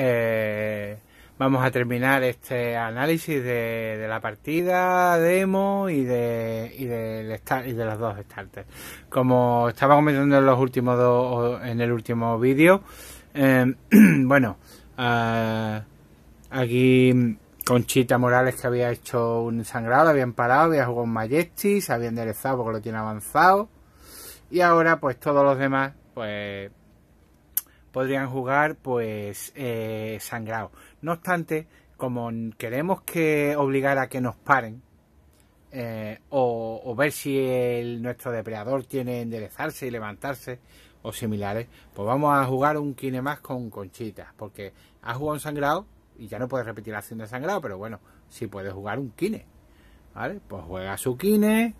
Eh, vamos a terminar este análisis de, la partida demo y de, y de los dos starters. Como estaba comentando en, los últimos dos, en el último vídeo, em, bueno, eh, aquí Conchita Morales que había hecho un sangrado, habían parado, había jugado un Majesty, se había enderezado porque lo tiene avanzado. Y ahora pues todos los demás pues podrían jugar pues eh, sangrado. No obstante, como queremos que obligar a que nos paren eh, o, ver si el, nuestro depredador tiene enderezarse y levantarse o similares, pues vamos a jugar un kine más con conchitas, porque ha jugado un sangrado y ya no puede repetir la acción de sangrado, pero bueno, si puede jugar un kine. ¿Vale? Pues juega su kine,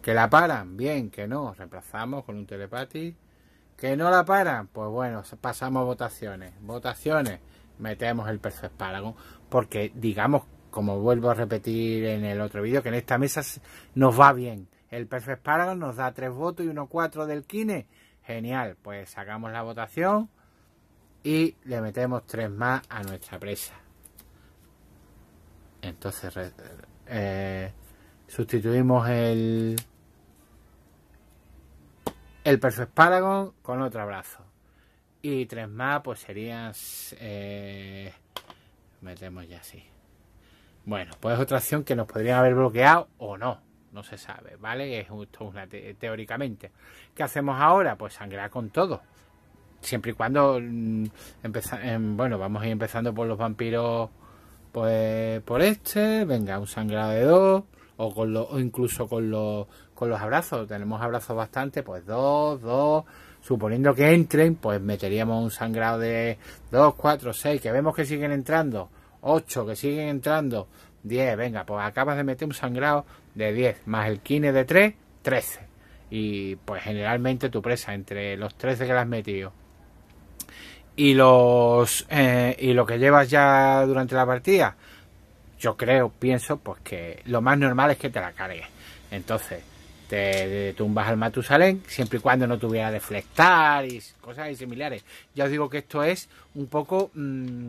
que la paran, bien, que no, reemplazamos con un telepati ¿Que no la paran? Pues bueno, pasamos votaciones. Votaciones, metemos el perfect espárrago. Porque, digamos, como vuelvo a repetir en el otro vídeo, que en esta mesa nos va bien. El perfect espárrago nos da tres votos y uno cuatro del Kine. Genial, pues sacamos la votación y le metemos tres más a nuestra presa. Entonces eh, sustituimos el el Perfect Paragon con otro abrazo. Y tres más, pues serían. Eh, metemos ya así. Bueno, pues otra acción que nos podrían haber bloqueado o no. No se sabe, ¿vale? Es justo una teóricamente. ¿Qué hacemos ahora? Pues sangrar con todo. Siempre y cuando. Mm, em, bueno, vamos a ir empezando por los vampiros. Pues por este. Venga, un sangrado de dos. O, con o incluso con los con los abrazos. Tenemos abrazos bastante, pues dos, dos. Suponiendo que entren, pues meteríamos un sangrado de 2, 4, 6, que vemos que siguen entrando, 8, que siguen entrando, 10, venga, pues acabas de meter un sangrado de 10, más el kine de 3, 13. Y pues generalmente tu presa, entre los 13 que la has metido y los eh, y lo que llevas ya durante la partida, yo creo, pienso, pues que lo más normal es que te la cargues. Entonces, de tumbas al Matusalén, siempre y cuando no tuviera deflectar y cosas similares. Ya os digo que esto es un poco mm,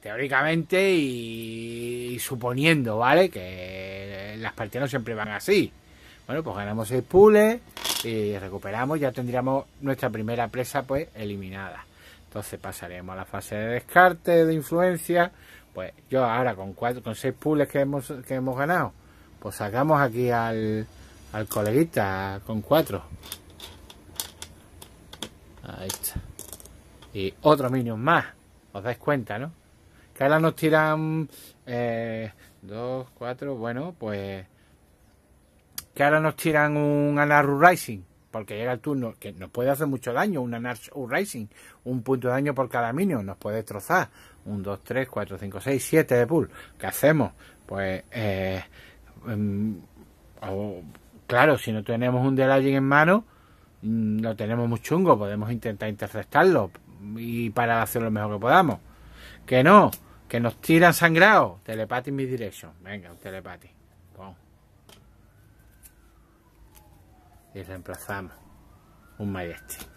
teóricamente y, suponiendo, ¿vale? Que las partidas no siempre van así. Bueno, pues ganamos 6 pules y recuperamos, ya tendríamos nuestra primera presa pues eliminada. Entonces pasaremos a la fase de descarte, de influencia. Pues yo ahora con cuatro, con seis pules que hemos, que hemos ganado, pues sacamos aquí al, al coleguita con cuatro. Ahí está. Y otro minion más. Os dais cuenta, ¿no? Que ahora nos tiran eh, dos, cuatro, bueno, pues que ahora nos tiran un Anar Rising, porque llega el turno que nos puede hacer mucho daño, un Anar Rising, un punto de daño por cada minion, nos puede destrozar. Un, dos, tres, cuatro, cinco, seis, siete de pool. ¿Qué hacemos? Pues eh, mm, Claro, si no tenemos un delaying en mano, mm, lo tenemos muy chungo, podemos intentar interceptarlo y para hacer lo mejor que podamos. Que no, que nos tiran sangrado. Telepathy en mi dirección. Venga, un telepathy. Y reemplazamos un majestic.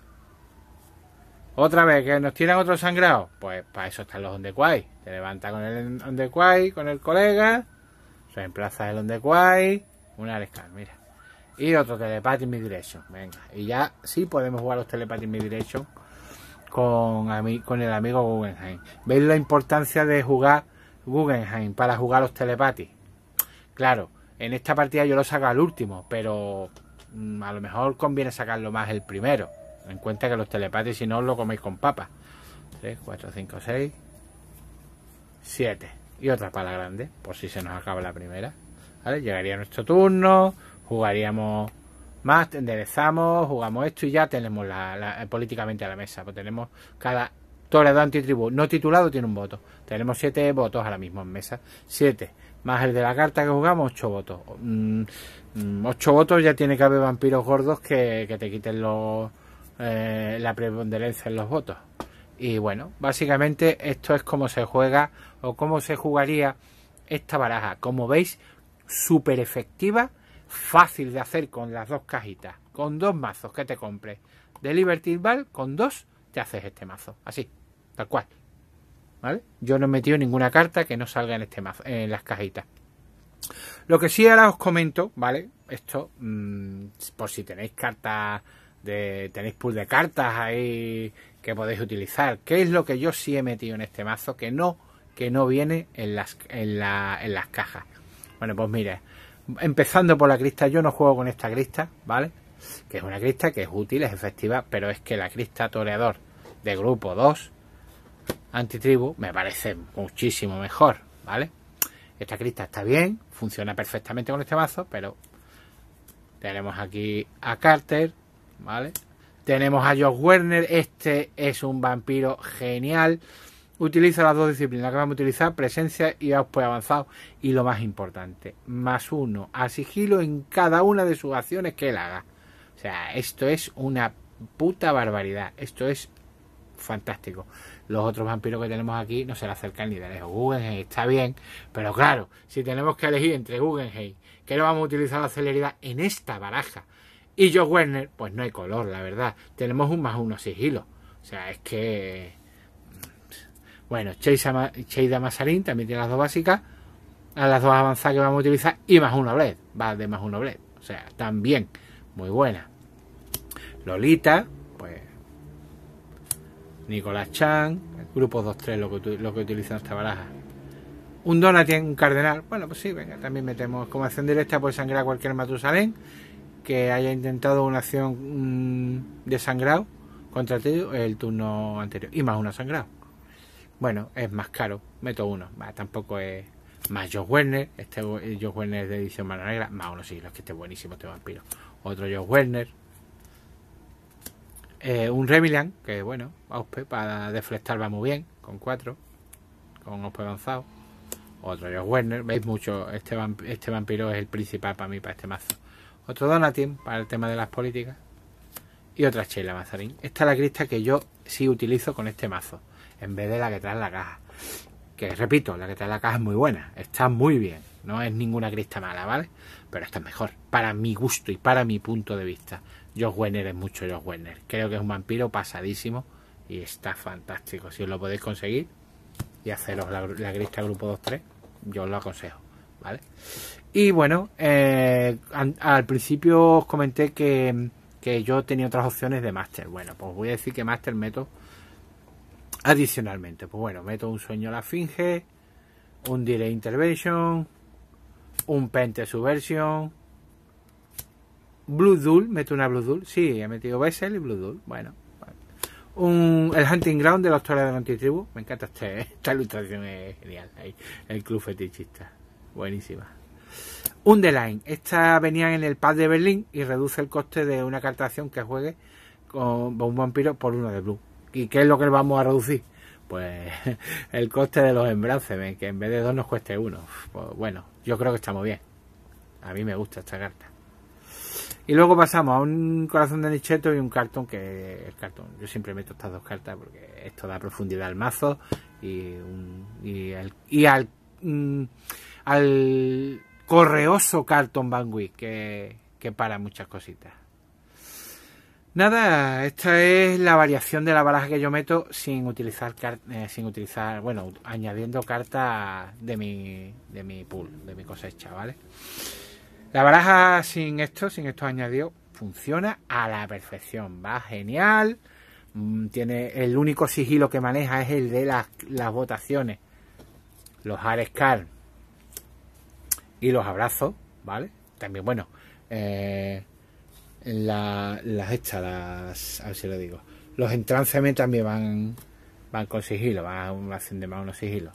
Otra vez, que nos tiran otro sangrado. Pues para eso están los ondequai. Te levanta con el quay, con el colega. Reemplaza el ondequai. Una lescar, mira. Y otro mi dirección Venga. Y ya sí podemos jugar los Telepathy Direction con, con el amigo Guggenheim. ¿Veis la importancia de jugar Guggenheim para jugar los Telepathy? Claro, en esta partida yo lo saco al último, pero mm, a lo mejor conviene sacarlo más el primero. En cuenta que los telepatis, si no, os lo coméis con papa 3, 4, 5, 6, 7. Y otra pala grande, por si se nos acaba la primera. ¿Vale? Llegaría nuestro turno, jugaríamos más, enderezamos, jugamos esto y ya tenemos la, eh, políticamente a la mesa. Pues tenemos cada de antitribu no titulado tiene un voto. Tenemos siete votos ahora mismo en mesa. Siete. Más el de la carta que jugamos, ocho votos. Mm, mm, ocho votos ya tiene que haber vampiros gordos que, te quiten eh, la preponderancia en los votos. Y bueno, básicamente esto es como se juega o cómo se jugaría esta baraja. Como veis, súper efectiva fácil de hacer con las dos cajitas, con dos mazos que te compres de Liberty Ball, con dos te haces este mazo, así, tal cual. ¿Vale? Yo no he metido ninguna carta que no salga en este mazo, en las cajitas. Lo que sí ahora os comento, ¿vale? Esto, mm, por si tenéis cartas de, tenéis pool de cartas ahí que podéis utilizar. ¿Qué es lo que yo sí he metido en este mazo que no, que no viene en las, en, la, en las cajas? Bueno, pues mire Empezando por la crista, yo no juego con esta crista, ¿vale? Que es una crista que es útil, es efectiva, pero es que la crista toreador de grupo 2, antitribu, me parece muchísimo mejor, ¿vale? Esta crista está bien, funciona perfectamente con este mazo, pero tenemos aquí a Carter, ¿vale? Tenemos a Josh Werner, este es un vampiro genial. Utiliza las dos disciplinas que vamos a utilizar, presencia y pues avanzado. Y lo más importante, más uno a sigilo en cada una de sus acciones que él haga. O sea, esto es una puta barbaridad. Esto es fantástico. Los otros vampiros que tenemos aquí no se le acercan ni de lejos. Guggenheim está bien, pero claro, si tenemos que elegir entre Guggenheim, que no vamos a utilizar la celeridad en esta baraja, y Joe Werner, pues no hay color, la verdad. Tenemos un más uno sigilo. O sea, es que bueno, Cheida Masarín también tiene las dos básicas, a las dos avanzadas que vamos a utilizar y más una bled, va de más una bled, o sea, también muy buena. Lolita, pues Nicolás Chan, grupo 2-3 lo que, utilizan esta baraja. Un Donatien, un Cardenal, bueno, pues sí, venga, también metemos como acción directa, Puede sangrar a cualquier Matusalén que haya intentado una acción mm, de sangrado contra el turno anterior y más una sangrado. Bueno, es más caro. Meto uno. tampoco es. Más Josh Werner. Este Josh Werner es de edición mala negra. Más uno sí, los que esté buenísimo este vampiro. Otro Josh Werner. Eh, un Remilian, que bueno, para deflectar va muy bien, con cuatro con ospe avanzado. Otro Josh Werner, veis mucho, este, este vampiro es el principal para mí, para este mazo. Otro Donatin para el tema de las políticas. Y otra Sheila Mazarin. Esta es la crista que yo sí utilizo con este mazo en vez de la que trae la caja. Que repito, la que trae la caja es muy buena, está muy bien, no es ninguna crista mala, ¿vale? Pero está mejor, para mi gusto y para mi punto de vista. Josh Werner es mucho Josh Werner, creo que es un vampiro pasadísimo y está fantástico. Si os lo podéis conseguir y haceros la, la crista grupo 2-3, yo os lo aconsejo, ¿vale? Y bueno, eh, al, principio os comenté que que yo tenía otras opciones de máster. Bueno, pues voy a decir que máster meto Adicionalmente, pues bueno, meto un sueño a la finge, un direct intervention, un pente subversion, Blue Duel, meto una Blue Duel, sí, he metido Bessel y Blue Duel, bueno. Un, el Hunting Ground de la historia de la antitribu, me encanta este, esta ilustración, es genial, el club fetichista, buenísima. Un The esta venía en el pad de Berlín y reduce el coste de una cartación que juegue con un vampiro por uno de Blue, ¿Y qué es lo que vamos a reducir? Pues el coste de los embrances, que en vez de dos nos cueste uno. Pues, bueno, yo creo que estamos bien. A mí me gusta esta carta. Y luego pasamos a un corazón de nicheto y un cartón que el cartón. Yo siempre meto estas dos cartas porque esto da profundidad al mazo y, y, mm, al, correoso cartón Bangui, que, que para muchas cositas. Nada, esta es la variación de la baraja que yo meto sin utilizar, eh, sin utilizar bueno, añadiendo cartas de mi, de mi pool, de mi cosecha, ¿vale? La baraja sin esto, sin estos añadidos, funciona a la perfección, va genial. Mm, tiene el único sigilo que maneja es el de las, votaciones, los Arescar y los abrazos, ¿vale? También, bueno, eh, las estas, las, a ver si lo digo. Los entránceme también van, van con sigilo, van hacen de más unos sigilos.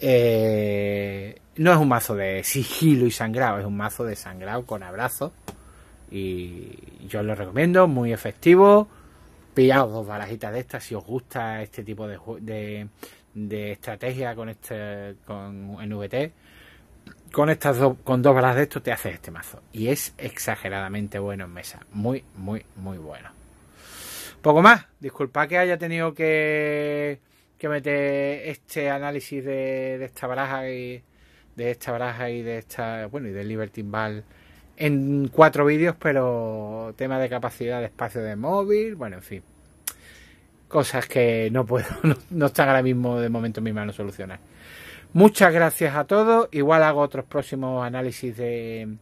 Eh, no es un mazo de sigilo y sangrado, es un mazo de sangrado con abrazo Y yo lo recomiendo, muy efectivo. Pillaos dos barajitas de estas si os gusta este tipo de, de, estrategia con este con VT con estas dos, con dos balas de esto te haces este mazo. Y es exageradamente bueno en mesa. Muy, muy, muy bueno. Poco más. Disculpa que haya tenido que, que meter este análisis de, de, esta baraja y de esta baraja y de esta. Bueno, y de Liberty Ball en cuatro vídeos, pero tema de capacidad de espacio de móvil. Bueno, en fin. Cosas que no puedo, no, están ahora mismo de momento en mi mano solucionar. Muchas gracias a todos. Igual hago otros próximos análisis de,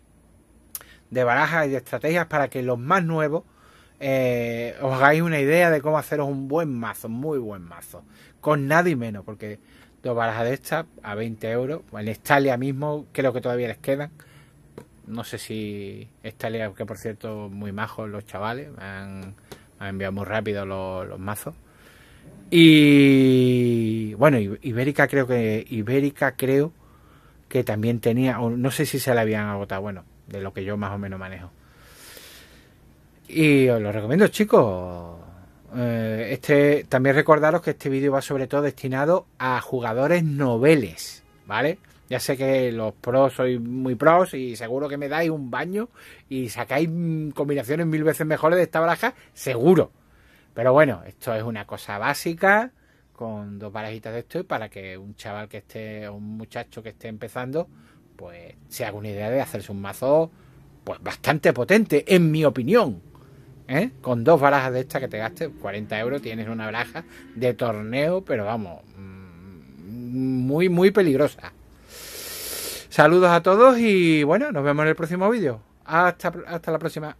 barajas y de estrategias para que los más nuevos eh, os hagáis una idea de cómo haceros un buen mazo, muy buen mazo. Con nada y menos, porque dos barajas de estas a 20 euros. En Estalia mismo creo que todavía les quedan. No sé si Estalia, que por cierto, muy majos los chavales, me han, enviado muy rápido los mazos. Y bueno, Ibérica creo que Ibérica creo que también tenía, no sé si se la habían agotado, bueno, de lo que yo más o menos manejo. Y os lo recomiendo, chicos. Eh, este también recordaros que este vídeo va sobre todo destinado a jugadores noveles, ¿vale? Ya sé que los pros soy muy pros y seguro que me dais un baño y sacáis mm, combinaciones mil veces mejores de esta baraja, seguro. Pero bueno, esto es una cosa básica con dos barajitas de esto y para que un chaval que esté, un muchacho que esté empezando, pues se haga una idea de hacerse un mazo pues bastante potente, en mi opinión. ¿eh? Con dos barajas de estas que te gastes, 40 euros, tienes una baraja de torneo, pero vamos, mm, muy, muy peligrosa. Saludos a todos y bueno, nos vemos en el próximo vídeo. Hasta, hasta la próxima.